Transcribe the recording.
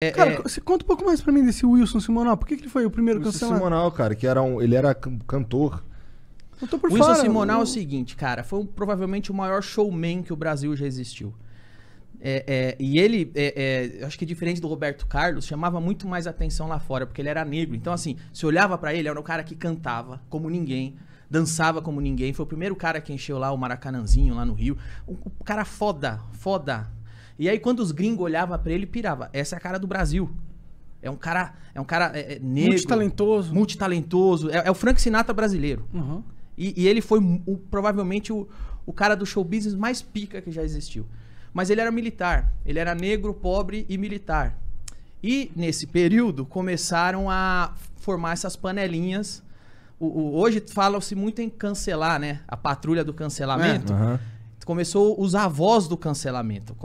É, cara, é... você conta um pouco mais pra mim desse Wilson Simonal. Por que, que ele foi o primeiro Wilson cancelado? Wilson Simonal, cara, que era um, ele era cantor. Eu tô por Wilson fora, Simonal eu... é o seguinte, cara, foi provavelmente o maior showman que o Brasil já existiu. É, é e ele, é, é, acho que diferente do Roberto Carlos, chamava muito mais atenção lá fora, porque ele era negro. Então, assim, se olhava para ele, era o cara que cantava como ninguém dançava como ninguém. Foi o primeiro cara que encheu lá o Maracanãzinho, lá no Rio. um cara foda, foda, e aí, quando os gringos olhavam pra ele, pirava. Essa é a cara do Brasil. É um cara, é um cara é, é negro. Multitalentoso. Multitalentoso. É, é o Frank Sinatra brasileiro. Uhum. E, e, ele foi o, provavelmente o, o cara do show business mais pica que já existiu. Mas ele era militar. Ele era negro, pobre e militar. E nesse período começaram a formar essas panelinhas. O, o, hoje fala-se muito em cancelar, né? A patrulha do cancelamento. É. Uhum. Começou os avós do cancelamento.